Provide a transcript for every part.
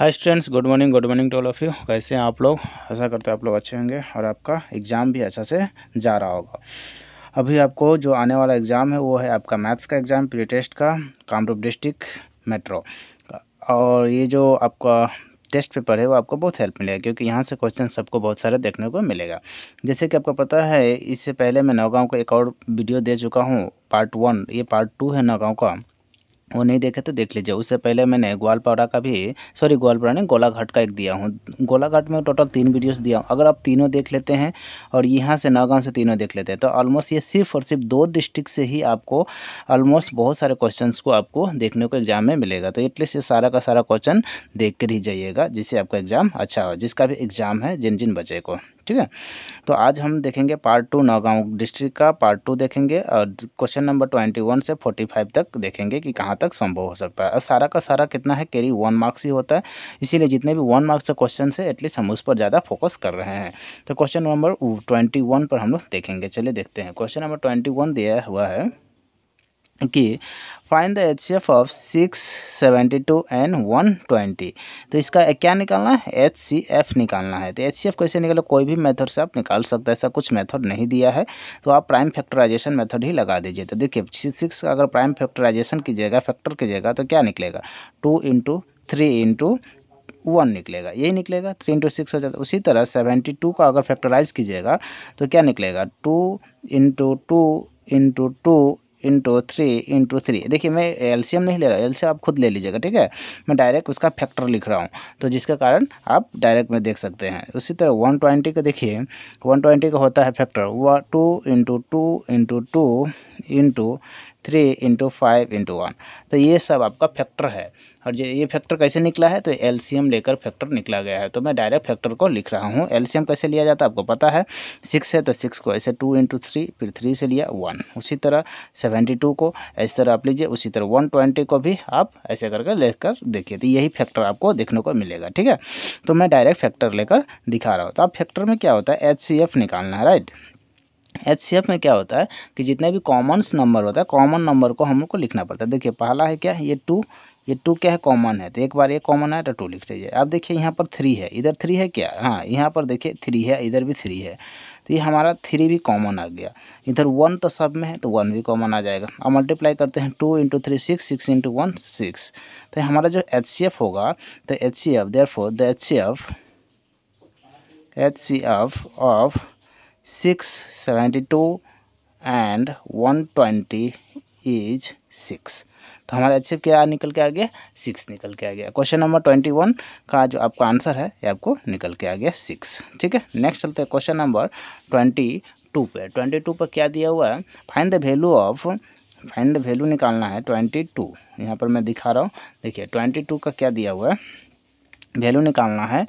hi students good morning good morning to all of you कैसे हैं आप लोग ऐसा करते हैं आप लोग अच्छे होंगे और आपका एग्ज़ाम भी अच्छा से जा रहा होगा अभी आपको जो आने वाला एग्ज़ाम है वो है आपका मैथ्स का एग्ज़ाम प्री टेस्ट का कामरूप डिस्ट्रिक्ट मेट्रो और ये जो आपका टेस्ट पेपर है वो आपको बहुत हेल्प मिलेगा क्योंकि यहाँ से क्वेश्चन सबको बहुत सारे देखने को मिलेगा जैसे कि आपको पता है इससे पहले मैं नौगांव का एक और वीडियो दे चुका हूँ पार्ट वन ये पार्ट टू है नौगांव का वो नहीं देखे तो देख लीजिए उससे पहले मैंने ग्वालपाड़ा का भी सॉरी ग्वालपाड़ा नहीं गोलाघाट का एक दिया हूँ गोलाघाट में टोटल तीन वीडियोस दिया हूँ अगर आप तीनों देख लेते हैं और यहाँ से नागांव से तीनों देख लेते हैं तो ऑलमोस्ट ये सिर्फ और सिर्फ दो डिस्ट्रिक्ट से ही आपको ऑलमोस्ट बहुत सारे क्वेश्चन को आपको देखने को एग्जाम में मिलेगा तो एटलीस्ट ये सारा का सारा क्वेश्चन देख कर ही जाइएगा जिससे आपका एग्जाम अच्छा हो जिसका भी एग्जाम है जिन जिन बच्चे को ठीक है तो आज हम देखेंगे पार्ट टू नौगांव डिस्ट्रिक्ट का पार्ट टू देखेंगे और क्वेश्चन नंबर ट्वेंटी वन से फोर्टी फाइव तक देखेंगे कि कहाँ तक संभव हो सकता है और सारा का सारा कितना है कैरी वन मार्क्स ही होता है इसीलिए जितने भी वन मार्क्स के क्वेश्चन है एटलीस्ट हम उस पर ज़्यादा फोकस कर रहे हैं तो क्वेश्चन नंबर ट्वेंटी वन पर हम लोग देखेंगे चलिए देखते हैं क्वेश्चन नंबर ट्वेंटी वन दिया हुआ है कि find the H C F of six seventy two and one twenty तो इसका क्या निकालना है एच सी एफ निकालना है तो एच सी एफ कैसे निकालो कोई भी मेथड से आप निकाल सकते हैं ऐसा कुछ मेथड नहीं दिया है तो आप प्राइम फैक्टराइजेशन मेथड ही लगा दीजिए तो देखिए सिक्स अगर प्राइम फैक्टराइजेशन कीजिएगा फैक्टर कीजिएगा तो क्या निकलेगा two into three into one निकलेगा यही निकलेगा थ्री इंटू सिक्स हो जाता है उसी तरह सेवेंटी टू का अगर फैक्टराइज कीजिएगा तो क्या निकलेगा two into two into two into three into three देखिए मैं एलसीएम नहीं ले रहा एलसीएम आप खुद ले लीजिएगा ठीक है मैं डायरेक्ट उसका फैक्टर लिख रहा हूँ तो जिसके कारण आप डायरेक्ट में देख सकते हैं उसी तरह वन ट्वेंटी का देखिए वन ट्वेंटी का होता है फैक्टर व two into two into two into three into five into one तो ये सब आपका फैक्टर है और ये फैक्टर कैसे निकला है तो एल लेकर फैक्टर निकला गया है तो मैं डायरेक्ट फैक्टर को लिख रहा हूँ एल कैसे लिया जाता है आपको पता है सिक्स है तो सिक्स को ऐसे टू इंटू थ्री फिर थ्री से लिया वन उसी तरह सेवेंटी टू को ऐसी तरह आप लीजिए उसी तरह वन ट्वेंटी को भी आप ऐसे करके लेकर देखिए तो यही फैक्टर आपको देखने को मिलेगा ठीक है तो मैं डायरेक्ट फैक्टर लेकर दिखा रहा हूँ तो आप फैक्टर में क्या होता है एच निकालना है राइट एच सी एफ में क्या होता है कि जितने भी कॉमन्स नंबर होता है कॉमन नंबर को हम लोग को लिखना पड़ता है देखिए पहला है क्या ये टू ये टू क्या है कॉमन है तो एक बार ये कॉमन है तो टू लिख लीजिए अब देखिए यहाँ पर थ्री है इधर थ्री है क्या हाँ यहाँ पर देखिए थ्री है इधर भी थ्री है तो ये हमारा थ्री भी कॉमन आ गया इधर वन तो सब में है तो वन भी कॉमन आ जाएगा अब मल्टीप्लाई करते हैं two into three six six into one six तो हमारा जो एच सी एफ होगा तो H C F therefore the H C F H C F of six seventy two and one twenty is six तो हमारा H क्या निकल के आ गया सिक्स निकल के आ गया क्वेश्चन नंबर ट्वेंटी वन का जो आपका आंसर है ये आपको निकल के आ गया सिक्स ठीक है नेक्स्ट चलते हैं क्वेश्चन नंबर ट्वेंटी टू पे ट्वेंटी टू पर क्या दिया हुआ है find the value of find the value निकालना है ट्वेंटी टू यहाँ पर मैं दिखा रहा हूँ देखिए ट्वेंटी टू का क्या दिया हुआ है वैल्यू निकालना है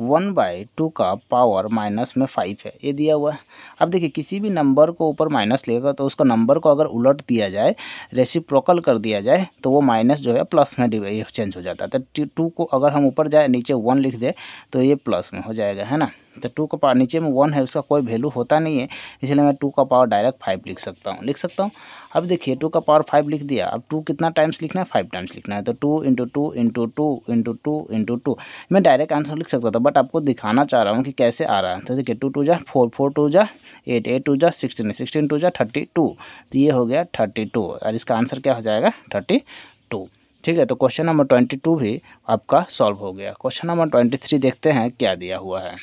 वन बाई टू का पावर माइनस में फाइव है ये दिया हुआ है अब देखिए किसी भी नंबर को ऊपर माइनस लेगा तो उसका नंबर को अगर उलट दिया जाए रेसिप्रोकल कर दिया जाए तो वो माइनस जो है प्लस में चेंज हो जाता है तो टू को अगर हम ऊपर जाए नीचे वन लिख दें तो ये प्लस में हो जाएगा है ना तो टू का पावर नीचे में वन है उसका कोई वैल्यू होता नहीं है इसलिए मैं टू का पावर डायरेक्ट फाइव लिख सकता हूँ लिख सकता हूँ अब देखिए टू का पावर फाइव लिख दिया अब टू कितना टाइम्स लिखना है फाइव टाइम्स लिखना है तो two into two into two into two into two मैं डायरेक्ट आंसर लिख सकता था बट आपको दिखाना चाह रहा हूँ कि कैसे आ रहा है तो देखिए टू टू जा फोर फोर टू जा एट एट टू जा सिक्सटीन सिक्सटीन टू जा थर्टी टू तो ये हो गया थर्टी टू और इसका आंसर क्या हो जाएगा थर्टी टू ठीक है तो क्वेश्चन नंबर ट्वेंटी टू भी आपका सॉल्व हो गया क्वेश्चन नंबर ट्वेंटी थ्री देखते हैं क्या दिया हुआ है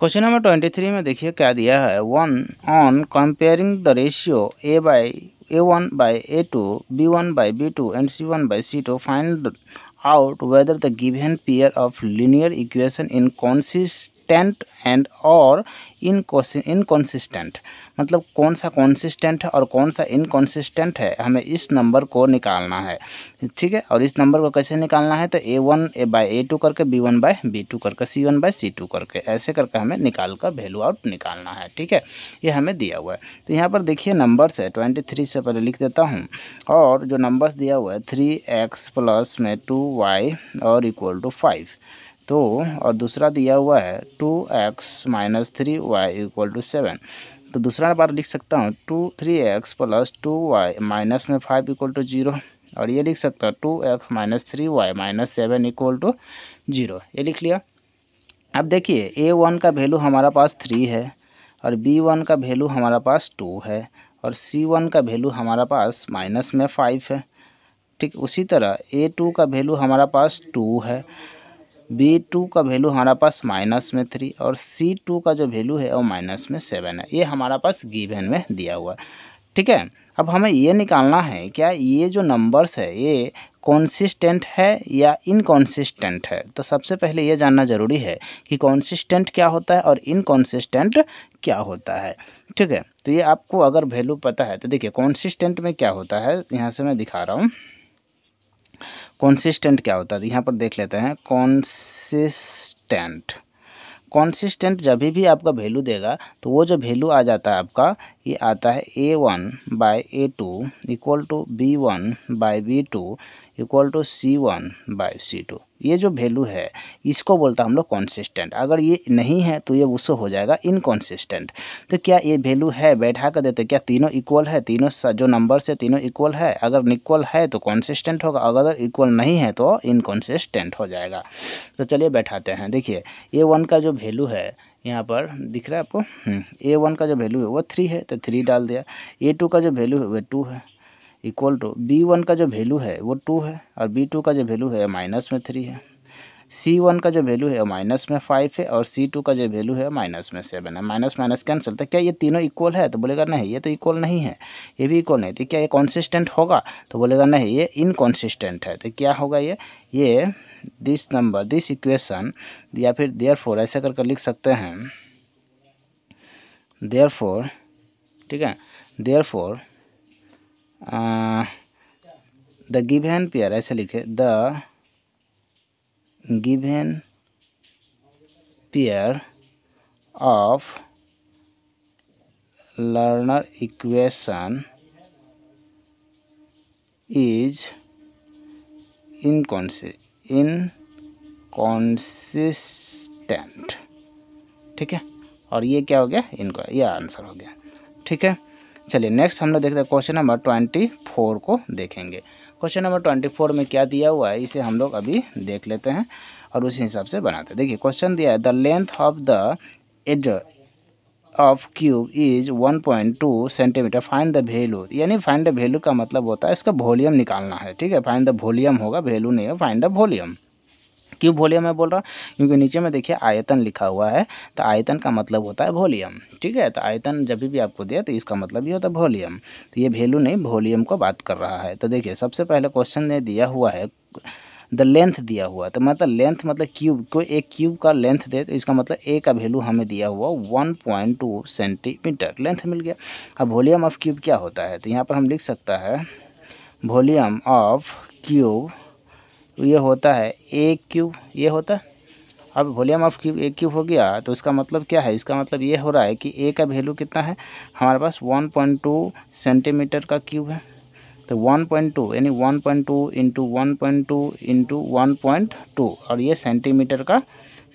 क्वेश्चन नंबर ट्वेंटी थ्री में देखिए क्या दिया है one on comparing the ratio a by a one by a two b one by b two and c one by c two find out whether the given pair of linear equation in consist consistent and और inconsistent मतलब कौन सा consistent है और कौन सा inconsistent है हमें इस नंबर को निकालना है ठीक है और इस नंबर को कैसे निकालना है तो a one a by a two करके b one by b two करके c one by c two करके ऐसे करके हमें निकाल कर वैल्यू आउट निकालना है ठीक है ये हमें दिया हुआ है तो यहाँ पर देखिए नंबर्स है ट्वेंटी थ्री से पहले लिख देता हूँ और जो नंबर्स दिया हुआ है थ्री एक्स प्लस में टू वाई और इक्वल टू फाइव तो और दूसरा दिया हुआ है two x minus three y equal to seven तो दूसरा बार लिख सकता हूँ two three x plus two y minus में फाइव इक्वल टू जीरो और ये लिख सकता हूँ two x minus three y minus seven equal to zero ये लिख लिया अब देखिए ए वन का वैल्यू हमारा पास थ्री है और बी वन का वैल्यू हमारा पास टू है और सी वन का वैल्यू हमारा पास माइनस में फाइव है ठीक उसी तरह ए टू का वैल्यू हमारा पास टू है बी टू का वैल्यू हमारा पास माइनस में थ्री और सी टू का जो वैल्यू है वो माइनस में सेवन है ये हमारा पास गिवन में दिया हुआ है ठीक है अब हमें ये निकालना है क्या ये जो नंबर्स है ये कॉन्सिस्टेंट है या इनकॉन्सिस्टेंट है तो सबसे पहले ये जानना ज़रूरी है कि कॉन्सिस्टेंट क्या होता है और इनकॉन्सिस्टेंट क्या होता है ठीक है तो ये आपको अगर वैल्यू पता है तो देखिए कॉन्सिस्टेंट में क्या होता है यहाँ से मैं दिखा रहा हूँ कॉन्सिस्टेंट क्या होता है यहाँ पर देख लेते हैं कॉन्सिस्टेंट कॉन्सिस्टेंट जब भी आपका वैल्यू देगा तो वो जो वैल्यू आ जाता है आपका ये आता है a one by a two equal to b one by b two equal to c one by c two ये जो वैल्यू है इसको बोलता हम लोग कॉन्सिस्टेंट अगर ये नहीं है तो ये उससे हो जाएगा इनकॉन्सिस्टेंट तो क्या ये वैल्यू है बैठा कर देते क्या तीनों इक्वल है तीनों जो नंबर से तीनों इक्वल है अगर इक्वल है तो कॉन्सिस्टेंट होगा अगर इक्वल नहीं है तो इनकॉन्सिस्टेंट हो जाएगा तो चलिए बैठाते हैं देखिए ए वन का जो वैल्यू है यहाँ पर दिख रहा है आपको ए हम्म, वन का जो वैल्यू है वो थ्री है तो थ्री डाल दिया ए टू का जो वैल्यू है वो टू है इक्वल टू बी वन का जो वैल्यू है वो टू है और बी टू का जो वैल्यू है माइनस में थ्री है सी वन का जो वैल्यू है माइनस में फाइव है और सी टू का जो वैल्यू है माइनस में सेवन है माइनस माइनस कैंसिल तो क्या ये तीनों इक्वल है तो बोलेगा नहीं ये तो इक्वल नहीं है ये भी इक्वल नहीं तो क्या ये कॉन्सिस्टेंट होगा तो बोलेगा नहीं ये इनकॉन्सिस्टेंट है तो क्या होगा ये ये दिस नंबर दिस इक्वेशन या फिर देयर फोर ऐसा करके लिख सकते हैं देयर फोर ठीक है therefore the given pair ऐसे लिखे the given pair of linear equation is inconsistent ठीक है और ये क्या हो गया इनका ये आंसर हो गया ठीक है चलिए नेक्स्ट हम लोग देखते हैं क्वेश्चन नंबर ट्वेंटी फोर को देखेंगे क्वेश्चन नंबर ट्वेंटी फोर में क्या दिया हुआ है इसे हम लोग अभी देख लेते हैं और उसी हिसाब से बनाते हैं देखिए क्वेश्चन दिया है the length of the edge of cube is one point two centimetre find the value यानी फाइन द वैल्यू का मतलब होता है इसका वॉल्यूम निकालना है ठीक है फाइन द वॉल्यूम होगा वैल्यू नहीं है फाइन द वॉल्यूम क्यों वॉल्यूम मैं बोल रहा हूँ क्योंकि नीचे में देखिए आयतन लिखा हुआ है तो आयतन का मतलब होता है वॉल्यूम ठीक है तो आयतन जब भी आपको दिया तो इसका मतलब ये होता है वॉल्यूम तो ये वैल्यू नहीं वॉल्यूम को बात कर रहा है तो देखिए सबसे पहले क्वेश्चन ने दिया हुआ है द लेंथ दिया हुआ तो मतलब लेंथ मतलब क्यूब को एक क्यूब का लेंथ दे तो इसका मतलब ए का वैल्यू हमें दिया हुआ one point two centimetre length मिल गया अब वॉल्यूम ऑफ क्यूब क्या होता है तो यहाँ पर हम लिख सकता है वॉल्यूम ऑफ क्यूब तो ये होता है ए क्यूब ये होता है अब volume of cube a cube हो गया तो इसका मतलब क्या है इसका मतलब ये हो रहा है कि ए का वैल्यू कितना है हमारे पास 1.2 सेंटीमीटर का क्यूब है तो 1.2 यानी one point two into one point point two two into one और ये सेंटीमीटर का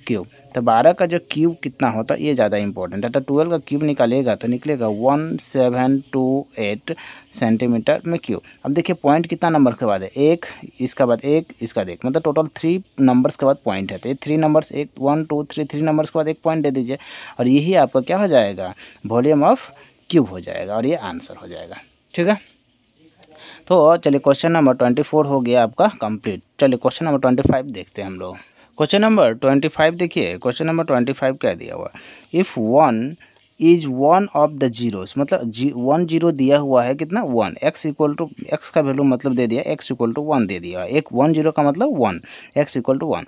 क्यूब तो बारह का जो क्यूब कितना होता है ये ज़्यादा इंपॉर्टेंट है तो ट्वेल्व का क्यूब निकालेगा तो निकलेगा one seven two eight centimetre में क्यूब अब देखिए पॉइंट कितना नंबर के बाद है एक इसका बाद एक इसका देख मतलब टोटल थ्री नंबर्स के बाद पॉइंट है तो ये थ्री नंबर्स एक one two three three numbers के बाद एक पॉइंट दे दीजिए और यही आपका क्या हो जाएगा वॉल्यूम ऑफ क्यूब हो जाएगा और ये आंसर हो जाएगा ठीक है तो चलिए क्वेश्चन नंबर ट्वेंटी फोर हो गया आपका कंप्लीट चलिए क्वेश्चन नंबर ट्वेंटी फाइव देखते हैं हम लोग क्वेश्चन नंबर ट्वेंटी फाइव देखिए क्वेश्चन नंबर ट्वेंटी फाइव क्या दिया हुआ if one is one of the zeros मतलब जी वन जीरो दिया हुआ है कितना one x equal to x का वैल्यू मतलब दे दिया एक्स इक्वल टू वन दे दिया एक वन जीरो का मतलब one x equal to one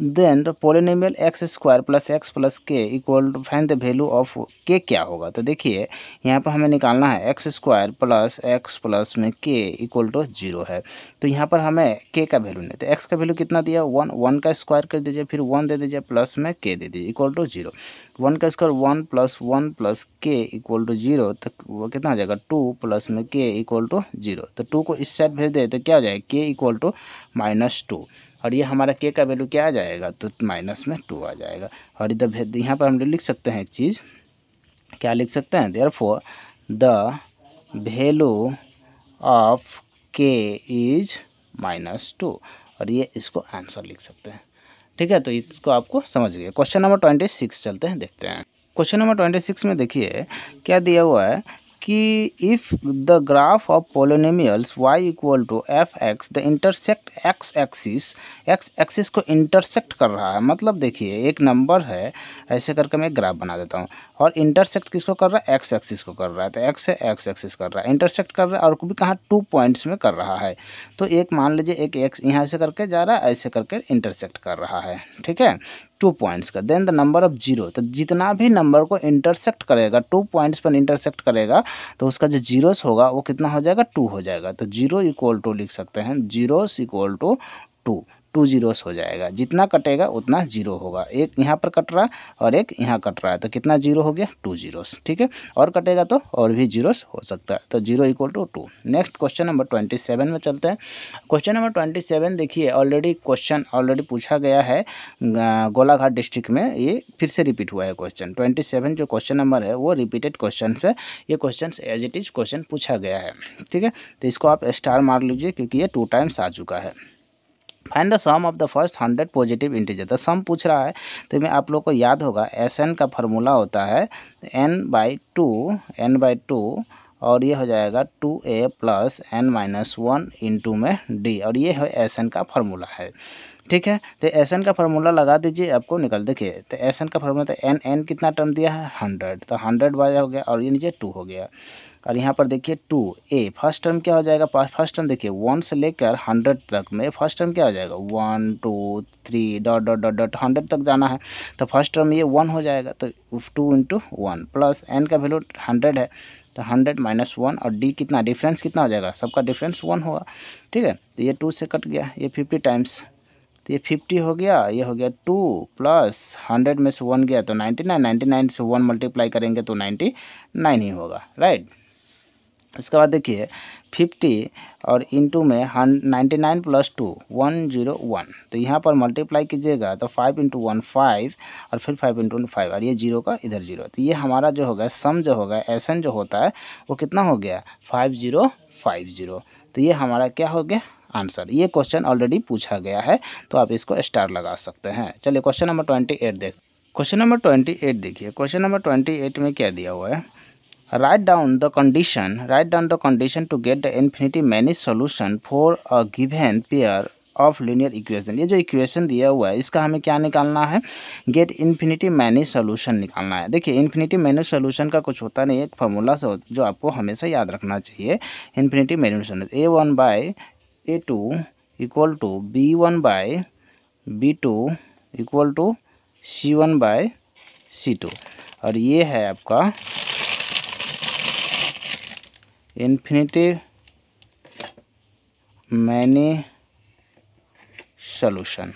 then polynomial x square plus x plus k equal to find the value of k क्या होगा तो देखिए यहाँ पर हमें निकालना है x square plus x plus में के इक्वल टू जीरो है तो यहाँ पर हमें के का वैल्यू नहीं तो एक्स का वैल्यू कितना दिया वन वन का स्क्वायर कर दीजिए फिर वन दे दीजिए प्लस में के दे दीजिए इक्वल टू जीरो वन का square one plus one plus k equal to zero तो वो कितना हो जाएगा टू प्लस में के इक्वल टू जीरो तो टू को इस साइड भेज दे तो क्या हो जाएगा के इक्वल टू माइनस टू और ये हमारा के का वैल्यू क्या आ जाएगा तो माइनस में टू आ जाएगा और इधर यहाँ पर हम लिख सकते हैं एक चीज़ क्या लिख सकते हैं therefore the value of k is minus two और ये इसको आंसर लिख सकते हैं ठीक है तो इसको आपको समझ गया क्वेश्चन नंबर ट्वेंटी सिक्स चलते हैं देखते हैं क्वेश्चन नंबर ट्वेंटी सिक्स में देखिए क्या दिया हुआ है कि if the graph of polynomials y equal to f x the intersect x axis x axis को इंटरसेक्ट कर रहा है मतलब देखिए एक नंबर है ऐसे करके मैं ग्राफ बना देता हूँ और इंटरसेक्ट किसको कर रहा है x एक्सिस को कर रहा है तो x है x एक्सिस कर रहा है इंटरसेक्ट कर रहा है और भी कहाँ टू पॉइंट्स में कर रहा है तो एक मान लीजिए एक एक्स यहाँ से करके जा रहा है ऐसे करके इंटरसेक्ट कर रहा है ठीक है टू पॉइंट्स का then the number of zero तो जितना भी नंबर को इंटरसेक्ट करेगा टू पॉइंट्स पर इंटरसेक्ट करेगा तो उसका जो जीरोस होगा वो कितना हो जाएगा टू हो जाएगा तो जीरो इक्वल टू लिख सकते हैं zeros equal to two two zeros हो जाएगा जितना कटेगा उतना जीरो होगा एक यहाँ पर कट रहा और एक यहाँ कट रहा है तो कितना जीरो हो गया टू जीरोस ठीक है और कटेगा तो और भी जीरोस हो सकता है तो zero equal to two next question number twenty seven में चलते हैं क्वेश्चन नंबर ट्वेंटी सेवन देखिए ऑलरेडी क्वेश्चन ऑलरेडी पूछा गया है गोलाघाट डिस्ट्रिक्ट में ये फिर से रिपीट हुआ है क्वेश्चन ट्वेंटी सेवन जो क्वेश्चन नंबर है वो रिपीटेड क्वेश्चन है ये question as it is question पूछा गया है ठीक है तो इसको आप स्टार मार लीजिए क्योंकि ये टू टाइम्स आ चुका है find the sum of the first hundred positive integer the sum पूछ रहा है तो मैं आप लोग को याद होगा एस एन का फार्मूला होता है n by two n by two और ये हो जाएगा two a plus n minus one into में डी और ये है एस एन का फार्मूला है ठीक है तो एस एन का फार्मूला लगा दीजिए आपको निकल देखिए तो एस एन का फार्मूला तो एन एन कितना टर्म दिया है हंड्रेड तो हंड्रेड बाय हो गया और ये नीचे टू हो गया और यहाँ पर देखिए टू ए फर्स्ट टर्म क्या हो जाएगा फर्स्ट टर्म देखिए वन से लेकर हंड्रेड तक में फर्स्ट टर्म क्या हो जाएगा one two three dot dot dot dot hundred तक जाना है तो फर्स्ट टर्म ये वन हो जाएगा तो two into one plus n का वैल्यू हंड्रेड है तो हंड्रेड माइनस वन और डी कितना डिफरेंस कितना हो जाएगा सबका डिफरेंस वन होगा ठीक है तो ये टू से कट गया ये फिफ्टी टाइम्स तो ये फिफ्टी हो गया ये हो गया टू प्लस हंड्रेड में से वन गया तो नाइन्टी नाइन नाइन्टी नाइन से वन मल्टीप्लाई करेंगे तो नाइन्टी नाइन ही होगा राइट इसके बाद देखिए फिफ्टी और इंटू में हन ninety nine plus two one zero one तो यहाँ पर मल्टीप्लाई कीजिएगा तो फाइव इंटू वन फाइव और फिर फाइव इंटू वन फाइव और ये जीरो का इधर जीरो तो ये हमारा जो होगा सम जो होगा एस जो होता है वो कितना हो गया फाइव जीरो फाइव जीरो तो ये हमारा क्या हो गया आंसर ये क्वेश्चन ऑलरेडी पूछा गया है तो आप इसको स्टार लगा सकते हैं चलिए क्वेश्चन नंबर ट्वेंटी एट देख क्वेश्चन नंबर ट्वेंटी एट देखिए क्वेश्चन नंबर ट्वेंटी एट में क्या दिया हुआ है write down the condition write down the condition to get the infinity many solution for a given pair of linear equation ये जो equation दिया हुआ है इसका हमें क्या निकालना है गेट इन्फिनिटी मैनी सोल्यूशन निकालना है देखिए इन्फिनिटी मैनी सोल्यूशन का कुछ होता नहीं एक फार्मूला से होता जो आपको हमेशा याद रखना चाहिए infinity many solution a one by a two equal to b one by b two equal to c one by c two और ये है आपका इन्फिनेटिव मैनी सोलूशन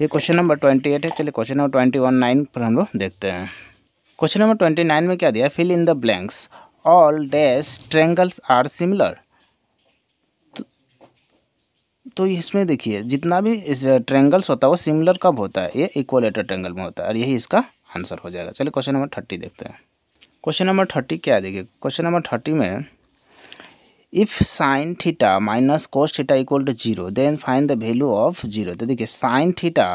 ये क्वेश्चन नंबर ट्वेंटी एट है चलिए question number twenty one nine पर हम लोग देखते हैं क्वेश्चन नंबर ट्वेंटी नाइन में क्या दिया fill in the blanks all dash triangles are similar तो इसमें देखिए जितना भी इस ट्रेंगल्स होता है वो सिमिलर कब होता है ये इक्वलेटर ट्रेंगल में होता है और यही इसका आंसर हो जाएगा चलिए क्वेश्चन नंबर थर्टी देखते हैं क्वेश्चन नंबर थर्टी क्या है देखिए क्वेश्चन नंबर थर्टी में if sine theta minus cos theta equal to zero then find the value of zero तो देखिए sine theta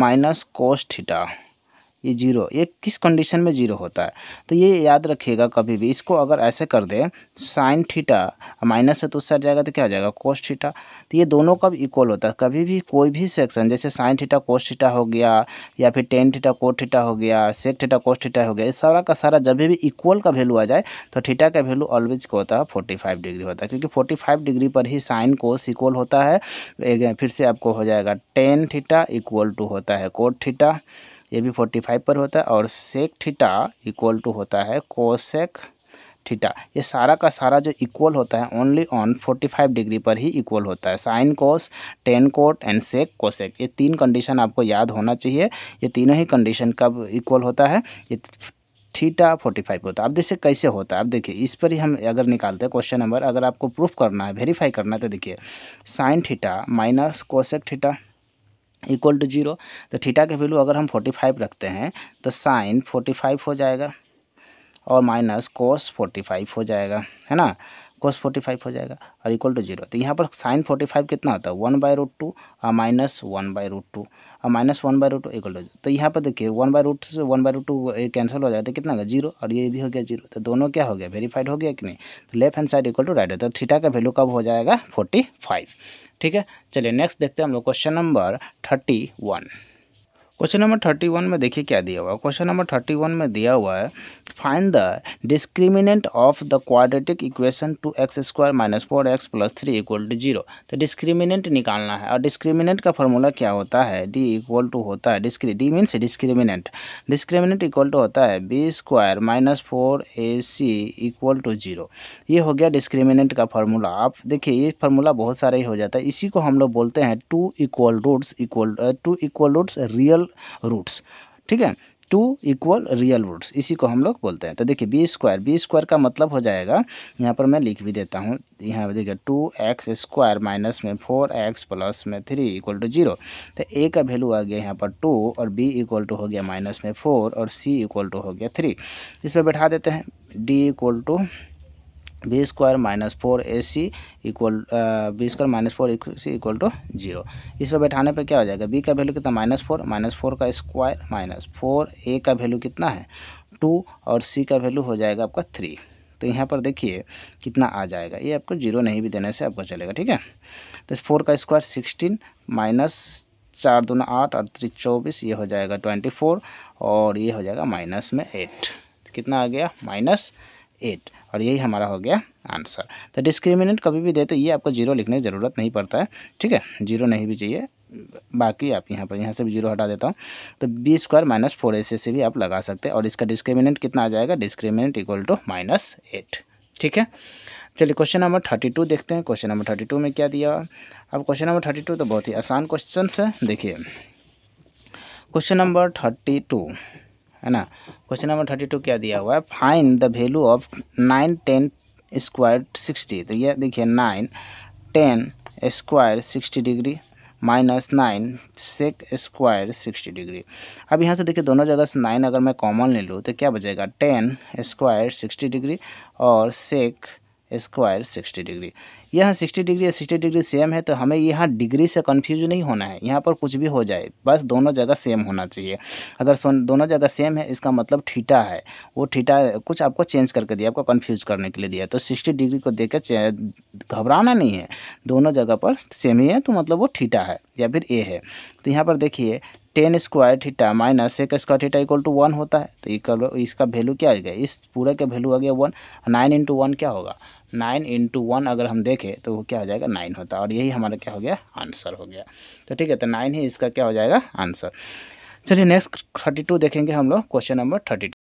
minus cos theta ये जीरो ये किस कंडीशन में जीरो होता है तो ये याद रखिएगा कभी भी इसको अगर ऐसे कर दें साइन थीटा माइनस है तो उससे जाएगा तो क्या हो जाएगा कोस थीटा तो ये दोनों कब इक्वल होता है कभी भी कोई भी सेक्शन जैसे साइन थीटा कोस थीटा हो गया या फिर टेन थीटा कोट थीटा हो गया सेक थीटा कोस थीटा हो गया ये सारा का सारा जब भी इक्वल का वैल्यू आ जाए तो थीटा का वैल्यू ऑलवेज को होता है फोर्टी डिग्री होता है क्योंकि फोर्टी डिग्री पर ही साइन कोस इक्वल होता है फिर से आपको हो जाएगा टेन थीटा इक्वल टू होता है कोट थीटा ये भी फोर्टी फाइव पर होता है और सेक थीटा इक्वल टू होता है कोसेक थीटा ये सारा का सारा जो इक्वल होता है only on forty five degree पर ही इक्वल होता है sine cos tan cot and sec cosec ये तीन कंडीशन आपको याद होना चाहिए ये तीनों ही कंडीशन कब इक्वल होता है ये थीटा फोर्टी फाइव होता है आप देखिए कैसे होता है आप देखिए इस पर ही हम अगर निकालते हैं क्वेश्चन नंबर अगर आपको प्रूफ करना है वेरीफाई करना है तो देखिए sine theta minus cosec theta equal to zero तो थीटा के वैल्यू अगर हम फोर्टी फाइव रखते हैं तो साइन फोर्टी फाइव हो जाएगा और माइनस कोस फोर्टी फाइव हो जाएगा है ना कोस फोर्टी फाइव हो जाएगा और इक्वल टू जीरो तो यहाँ पर साइन फोर्टी फाइव कितना होता है वन बाय रूट टू और minus one by root two और minus one by root two equal to तो यहाँ पर देखिए वन बाय रूट से one by root two cancel हो जाए तो कितना होगा जीरो और ये भी हो गया जीरो तो दोनों क्या हो गया वेरीफाइड हो गया कि नहीं तो left hand side equal to right होता तो है थीटा का वैल्यू कब हो जाएगा फोर्टी फाइव ठीक है चलिए नेक्स्ट देखते हैं हम लोग question number thirty one question number thirty one में देखिए क्या दिया हुआ है क्वेश्चन नंबर थर्टी वन में दिया हुआ है find the discriminant of the quadratic equation two x square minus four x plus three equal to zero तो डिस्क्रिमिनेंट निकालना है और डिस्क्रिमिनेंट का फॉर्मूला क्या होता है डी इक्वल टू होता है डिस्क्री D means discriminant discriminant equal to होता है b square minus four a c equal to zero ये हो गया डिस्क्रिमिनेंट का फार्मूला आप देखिए ये फार्मूला बहुत सारा ही हो जाता है इसी को हम लोग बोलते हैं two equal roots equal to equal roots real roots ठीक है टू इक्वल रियल रूट्स इसी को हम लोग बोलते हैं तो देखिए बी स्क्वायर बी स्क्वायर का मतलब हो जाएगा यहाँ पर मैं लिख भी देता हूँ यहाँ पर देखिए टू एक्स स्क्वायर माइनस में फोर एक्स प्लस में थ्री इक्वल टू जीरो तो ए का वैल्यू आ गया यहाँ पर टू और बी इक्वल टू हो गया माइनस में फोर और सी इक्वल टू हो गया थ्री इसमें बैठा देते हैं D equal to b square minus four a c equal b square minus four c equal to zero इस पर बैठाने पर क्या हो जाएगा बी का वैल्यू कितना माइनस फोर माइनस फोर का स्क्वायर माइनस फोर ए का वैल्यू कितना है टू और सी का वैल्यू हो जाएगा आपका थ्री तो यहाँ पर देखिए कितना आ जाएगा ये आपको जीरो नहीं भी देने से आपको चलेगा ठीक है तो इस फोर का स्क्वायर सिक्सटीन माइनस चार दोनों आठ और थ्री चौबीस ये हो जाएगा ट्वेंटी फोर और ये हो जाएगा माइनस में एट कितना आ गया माइनस एट और यही हमारा हो गया आंसर तो डिस्क्रिमिनेंट कभी भी दे तो ये आपको जीरो लिखने की ज़रूरत नहीं पड़ता है ठीक है जीरो नहीं भी चाहिए बाकी आप यहाँ पर यहाँ से भी जीरो हटा देता हूँ तो b square minus four a से भी आप लगा सकते हैं और इसका डिस्क्रिमिनेंट कितना आ जाएगा discriminant equal to minus eight ठीक है चलिए क्वेश्चन नंबर थर्टी टू देखते हैं क्वेश्चन नंबर थर्टी टू में क्या दिया अब क्वेश्चन नंबर थर्टी टू तो बहुत ही आसान क्वेश्चन है देखिए क्वेश्चन नंबर थर्टी टू है ना क्वेश्चन नंबर थर्टी टू क्या दिया हुआ है find the value of nine tan square sixty तो ये देखिए nine tan square sixty degree minus nine sec square sixty degree अब यहाँ से देखिए दोनों जगह से नाइन अगर मैं कॉमन ले लूँ तो क्या बचेगा टेन स्क्वायर सिक्सटी डिग्री और सेक स्क्वायर सिक्सटी डिग्री यहाँ सिक्सटी डिग्री या सिक्सटी डिग्री सेम है तो हमें यहाँ डिग्री से कन्फ्यूज नहीं होना है यहाँ पर कुछ भी हो जाए बस दोनों जगह सेम होना चाहिए अगर दोनों जगह सेम है इसका मतलब ठीठा है वो ठीठा कुछ आपको चेंज करके दिया आपको कन्फ्यूज करने के लिए दिया तो सिक्सटी डिग्री को देख घबराना नहीं है दोनों जगह पर सेम ही है तो मतलब वो ठीठा है या फिर ए है तो यहाँ पर देखिए टेन स्क्वायर ठीटा माइनस एक square theta equal to one होता है तो इक्वल इसका वैल्यू क्या आ गया इस पूरे का वैल्यू आ गया वन नाइन इंटू वन क्या होगा नाइन इंटू वन अगर हम देखें तो वो क्या हो जाएगा नाइन होता है और यही हमारा क्या हो गया आंसर हो गया तो ठीक है तो नाइन ही इसका क्या हो जाएगा आंसर चलिए नेक्स्ट थर्टी टू देखेंगे हम लोग क्वेश्चन नंबर थर्टी